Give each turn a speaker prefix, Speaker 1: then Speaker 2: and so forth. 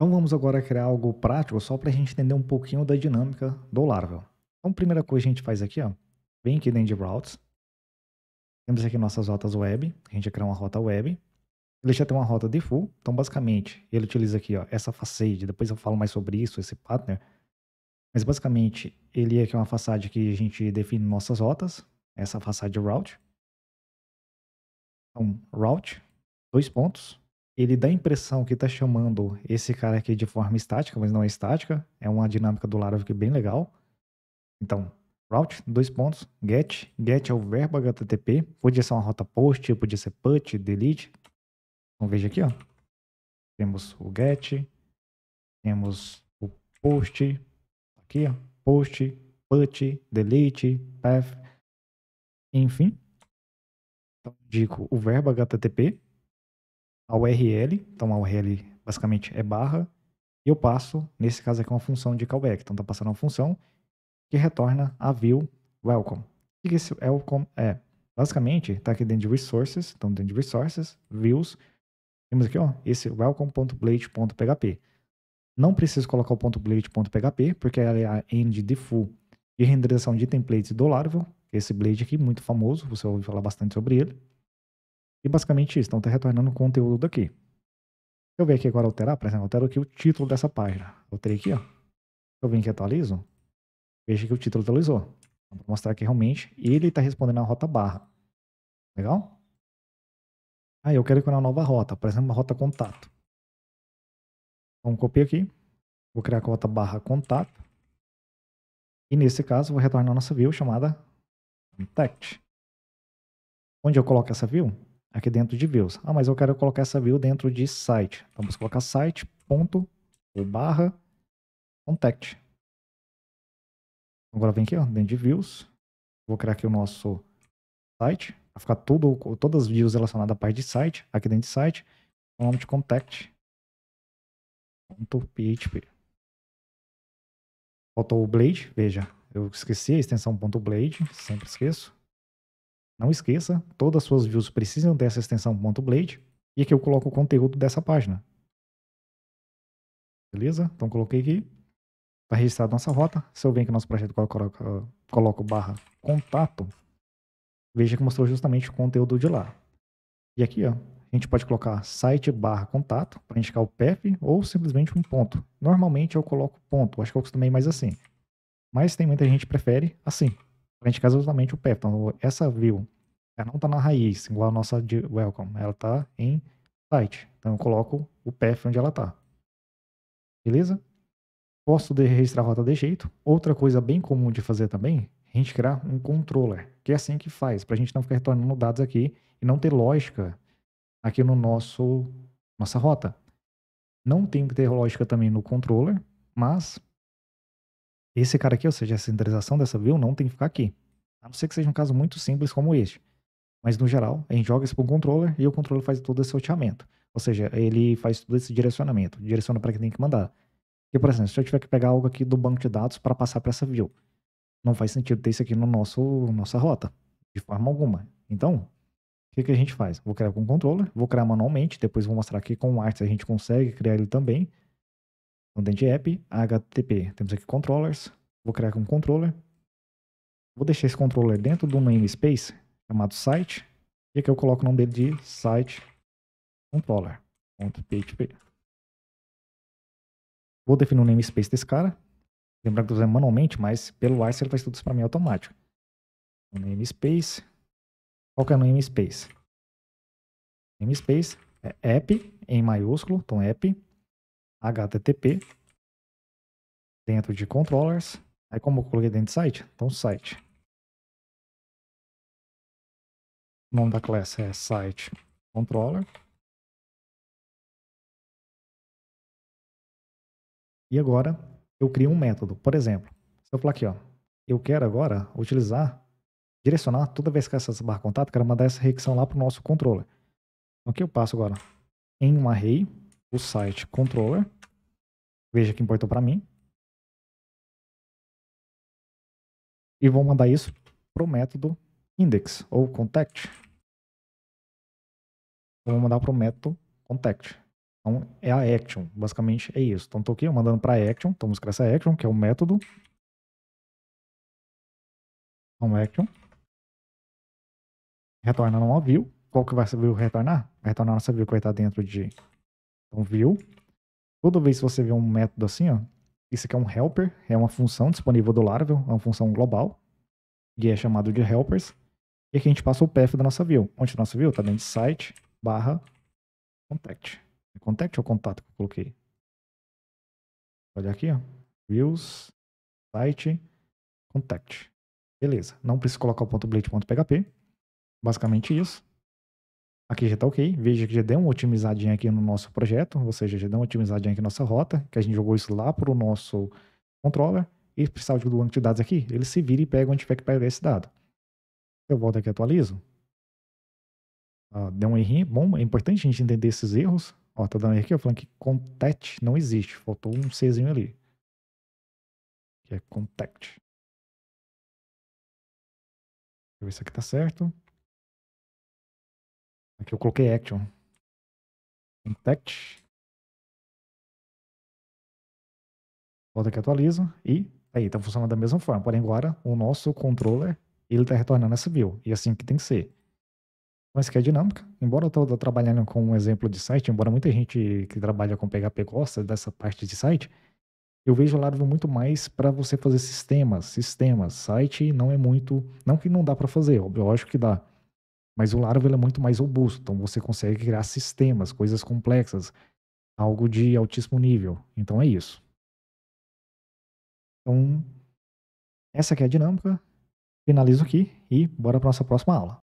Speaker 1: Então vamos agora criar algo prático só para a gente entender um pouquinho da dinâmica do Laravel. Então primeira coisa que a gente faz aqui, ó, vem aqui dentro de routes. Temos aqui nossas rotas web, a gente vai criar uma rota web. Ele já tem uma rota de full, então basicamente ele utiliza aqui ó, essa façade, depois eu falo mais sobre isso, esse partner. Mas basicamente ele é, é uma façade que a gente define nossas rotas, essa façade route. Então route, dois pontos, ele dá a impressão que está chamando esse cara aqui de forma estática, mas não é estática, é uma dinâmica do Laravel que é bem legal. Então, route, dois pontos, get, get é o verbo HTTP, podia ser uma rota post, podia ser put, delete. Então veja aqui, ó. Temos o get, temos o post, aqui, ó, post, put, delete, path, enfim. Então, indico o verbo HTTP, a URL, então a URL basicamente é barra, e eu passo, nesse caso aqui, é uma função de callback. Então está passando uma função que retorna a view welcome. O que esse welcome é? Basicamente, está aqui dentro de resources, então dentro de resources, views, temos aqui ó, esse welcome.blade.php. Não preciso colocar o .blade.php, porque ela é a end default de renderização de templates do Laravel, esse Blade aqui, muito famoso, você ouviu falar bastante sobre ele. E basicamente isso, então está retornando o conteúdo daqui. Se eu ver aqui agora alterar, por exemplo, altero aqui o título dessa página. Alterei aqui, ó. Se eu venho aqui atualizo, veja que o título atualizou. Então, vou mostrar que realmente ele está respondendo a rota barra. Legal? Aí ah, eu quero criar uma nova rota, por exemplo, uma rota contato. Então copio aqui, vou criar a rota barra contato. E nesse caso, vou retornar a nossa view chamada contact. Onde eu coloco essa view? aqui dentro de views. Ah, mas eu quero colocar essa view dentro de site. Então, vamos colocar site ponto barra contact. Agora vem aqui, ó, dentro de views. Vou criar aqui o nosso site. Vai ficar tudo, todas as views relacionadas à parte de site, aqui dentro de site. O nome de contact. .php. Faltou o blade, veja, eu esqueci a extensão .blade, sempre esqueço. Não esqueça, todas as suas views precisam dessa extensão .blade e aqui eu coloco o conteúdo dessa página. Beleza? Então coloquei aqui. Está registrada nossa rota. Se eu venho aqui no nosso projeto coloco, coloco barra contato, veja que mostrou justamente o conteúdo de lá. E aqui, ó, a gente pode colocar site barra contato para indicar o PEP ou simplesmente um ponto. Normalmente eu coloco ponto, acho que eu acostumei mais assim. Mas tem muita gente que prefere assim frente gente casa justamente o pé. Então, essa view, ela não está na raiz, igual a nossa de welcome. Ela está em site. Então, eu coloco o path onde ela está. Beleza? Posso registrar a rota de jeito. Outra coisa bem comum de fazer também a gente criar um controller, que é assim que faz, para a gente não ficar retornando dados aqui e não ter lógica aqui no nosso nossa rota. Não tem que ter lógica também no controller, mas esse cara aqui, ou seja, a centralização dessa view não tem que ficar aqui. A não ser que seja um caso muito simples como este. Mas no geral, a gente joga isso para um controller e o controller faz todo esse sorteamento. Ou seja, ele faz todo esse direcionamento, direciona para quem tem que mandar. E, por exemplo, se eu tiver que pegar algo aqui do banco de dados para passar para essa view, não faz sentido ter isso aqui no nosso nossa rota, de forma alguma. Então, o que, que a gente faz? Vou criar com o controller, vou criar manualmente, depois vou mostrar aqui com o Arts a gente consegue criar ele também no Dente App, HTTP, temos aqui controllers, vou criar aqui um controller, vou deixar esse controller dentro do namespace chamado site, e aqui eu coloco o nome dele de site controller.php. Vou definir o namespace desse cara, Lembrar que eu usando manualmente, mas pelo Ice ele faz tudo isso para mim é automático. Namespace, qual que é o namespace?
Speaker 2: Namespace é app em maiúsculo, então app http dentro de controllers. Aí como eu coloquei dentro de site? Então site. O nome da classe é site controller.
Speaker 1: E agora eu crio um método. Por exemplo, se eu falar aqui, ó, eu quero agora utilizar, direcionar toda vez que essa barra contato, quero mandar essa requisição lá para o nosso controller. Então, o que eu passo agora? Em um array, o site controller.
Speaker 2: Veja que importou para mim. E vou mandar isso para o método index ou contact.
Speaker 1: vou mandar para o método contact. Então é a action, basicamente é isso. Então estou aqui mandando para a action, então vamos criar essa action, que é o método.
Speaker 2: Então action. retorna uma view.
Speaker 1: Qual que vai ser o view retornar? Vai retornar nossa view que vai estar dentro de então, view. Toda vez que você vê um método assim, ó, isso aqui é um helper, é uma função disponível do Laravel, é uma função global, e é chamado de helpers. E aqui a gente passa o path da nossa view. Onde a nossa view? Está dentro de site barra contact. É contact ou contato que eu coloquei?
Speaker 2: Olha aqui, ó. Views, site,
Speaker 1: contact. Beleza. Não preciso colocar o .blade.php. Basicamente isso. Aqui já está ok. Veja que já deu uma otimizadinha aqui no nosso projeto, ou seja, já deu uma otimizadinha aqui na nossa rota, que a gente jogou isso lá para o nosso controller. E precisar do banco de dados aqui, ele se vira e pega onde tiver que pegar esse dado. Eu volto aqui e atualizo. Ah, deu um errinho. Bom, é importante a gente entender esses erros. Ó, tá dando erro aqui, ó, falando que contact não existe. Faltou um Czinho ali. Que é contact.
Speaker 2: Deixa eu ver se aqui tá certo. Aqui eu coloquei action. Intact.
Speaker 1: Volta aqui, atualiza. E aí, tá funcionando da mesma forma. Porém, agora o nosso controller, ele tá retornando essa view. E é assim que tem que ser. Mas que é dinâmica. Embora eu estou trabalhando com um exemplo de site, embora muita gente que trabalha com PHP gosta dessa parte de site, eu vejo o Laravel muito mais para você fazer sistemas, sistemas. Site não é muito, não que não dá para fazer, eu acho que dá. Mas o Laravel é muito mais robusto, então você consegue criar sistemas, coisas complexas, algo de altíssimo nível. Então é isso. Então, essa
Speaker 2: é a dinâmica. Finalizo aqui e bora para nossa próxima aula.